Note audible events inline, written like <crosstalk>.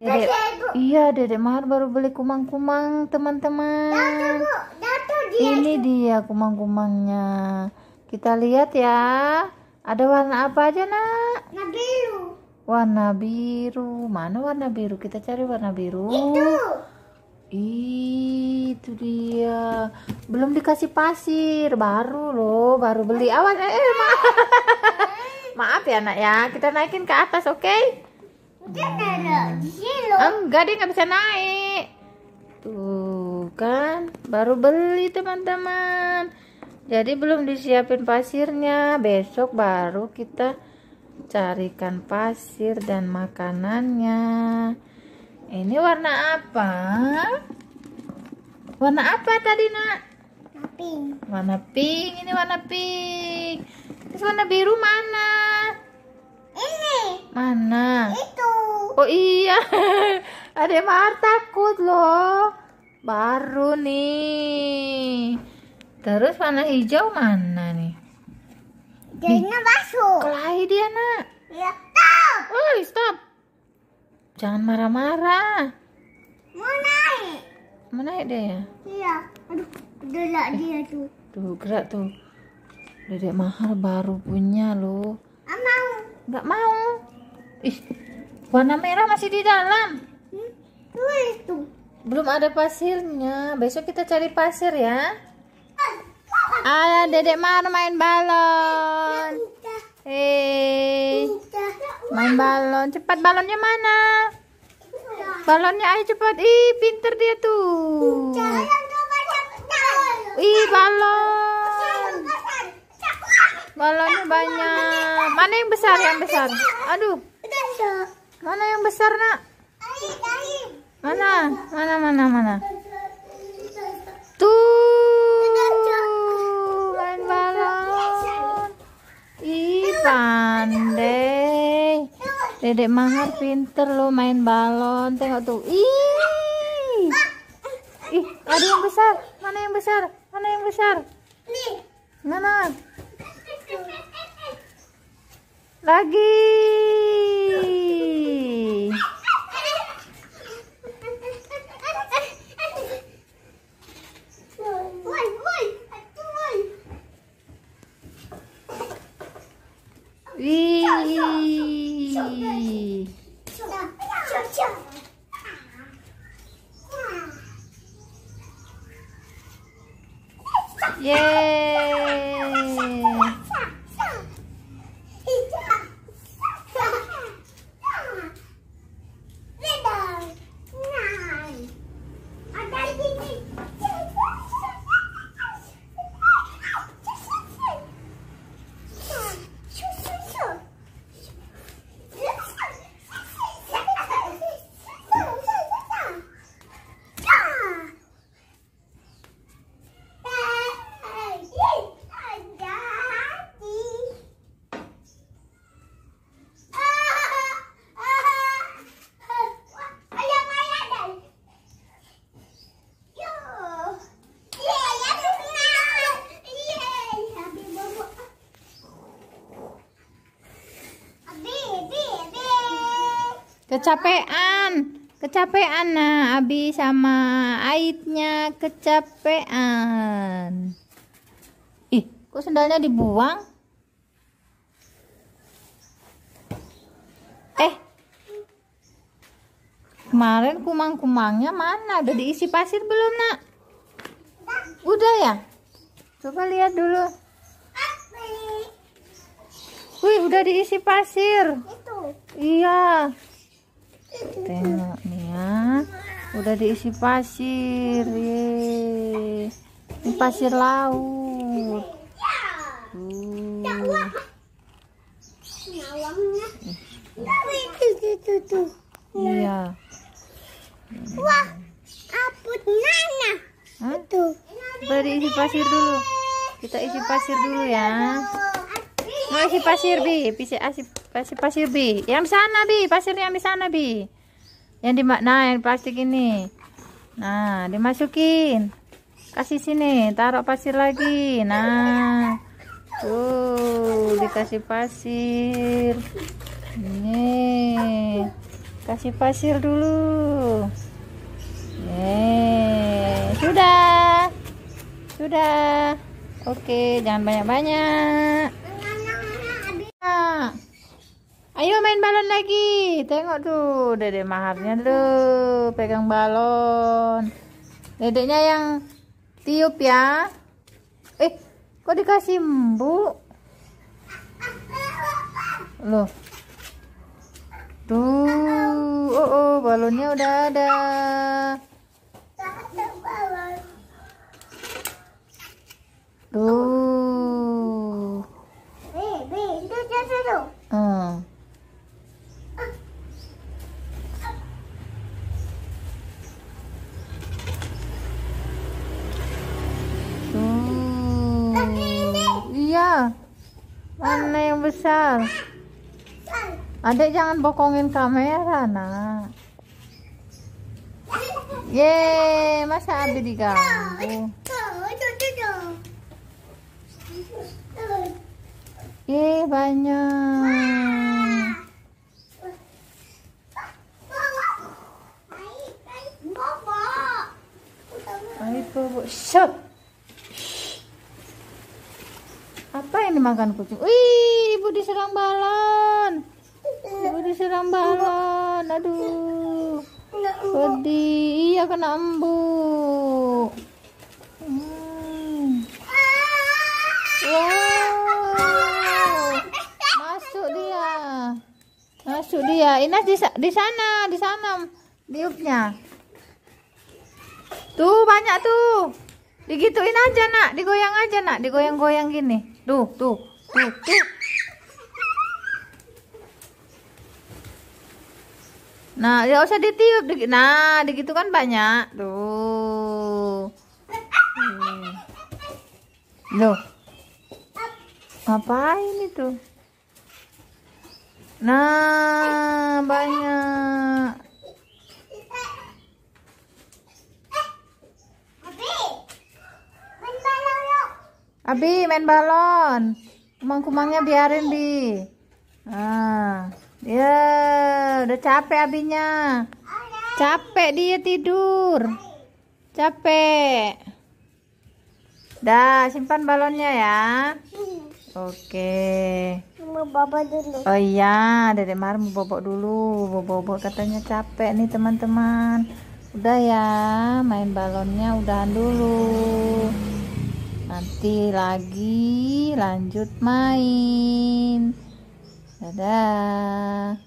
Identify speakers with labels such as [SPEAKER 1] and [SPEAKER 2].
[SPEAKER 1] Dede,
[SPEAKER 2] iya, Dede Mahar baru beli kumang-kumang, teman-teman. Ini dia kumang-kumangnya. Kita lihat ya. Ada warna apa aja, Nak? Warna biru. Warna biru. Mana warna biru? Kita cari warna biru. Itu. Itu dia. Belum dikasih pasir, baru loh, baru beli. Awas, eh, eh maaf. <laughs> maaf ya, Nak ya. Kita naikin ke atas, oke? Okay? Dia Enggak, dia nggak bisa naik. Tuh kan, baru beli teman-teman. Jadi belum disiapin pasirnya. Besok baru kita carikan pasir dan makanannya. Ini warna apa? Warna apa tadi, Nak? Pink. Warna pink. Ini warna pink. Terus warna biru mana? Ini. Mana? Ada Mahar takut loh. Baru nih. Terus warna hijau mana nih? Jadinya masuk. Kelahi dia nak. Ya, stop. Oh stop. Jangan marah-marah. Mau naik. Mau naik deh ya? Iya. Aduh, gerak eh. dia tuh. Tuh, gerak tuh. Dedek mahal baru punya loh. Gak ah, mau. Gak mau. Ih, warna merah masih di dalam itu Belum ada pasirnya. Besok kita cari pasir ya. Ah Dedek Mar main balon. Hei. Main balon. Cepat balonnya mana? Balonnya ayo cepat. Ih, pinter dia tuh. Ih, balon. Balonnya banyak. Mana yang besar? Yang besar. Aduh. Mana yang besar, Nak? Mana? Mana mana mana? Tuh, main balon. Ih, pandai. Dedek Mahar pinter lo main balon. Tengok tuh. Ih. Ih, ada yang besar. Mana yang besar? Mana yang besar? Mana? Lagi. 耶！kecapean kecapean nah Abi sama Aitnya kecapean ih kok sendalnya dibuang eh kemarin kumang-kumangnya mana udah diisi pasir belum nak udah ya coba lihat dulu wih udah diisi pasir udah diisi pasir ye pasir laut hmm. iya wah aput nana itu beri isi pasir dulu kita isi pasir dulu ya mau isi pasir bi bisa isi pasir bi yang sana bi pasir yang di sana bi yang dimakna yang plastik ini nah dimasukin kasih sini taruh pasir lagi nah tuh dikasih pasir ini kasih pasir dulu nih sudah sudah oke jangan banyak-banyak nah, ayo main balon lagi tengok tuh dedek maharnya tuh pegang balon dedeknya yang tiup ya eh kok dikasih embu loh tuh oh, oh balonnya udah ada tuh Sal. Adik jangan bokongin kamera, ya, nak. Ye, masa Abi diganggu. Ye, banyak. Ayo, Apa yang dimakan kucing? Wih. Ibu diserang balon. Ibu diserang balon. Aduh. Bodi, Iya kena embu hmm. Wow. Masuk dia. Masuk dia. Inas di, di sana, di sana diupnya, Tuh banyak tuh. Digituin aja nak, digoyang aja nak, digoyang-goyang gini. Tuh, tuh, tuh, tuh. Nah, ya usah ditiup. Nah, begitu kan banyak. Tuh. Hmm. Loh. Ngapain itu? Nah, banyak. Abi main balon. Kumang-kumangnya biarin di. Ah. Ya, udah capek abinya. Capek dia tidur. Capek. Dah, simpan balonnya ya. Oke. Okay. Oh iya, Dedek Mar mau bobok dulu. Bobok-bobok katanya capek nih, teman-teman. Udah ya, main balonnya udahan dulu. Nanti lagi lanjut main. Dadah.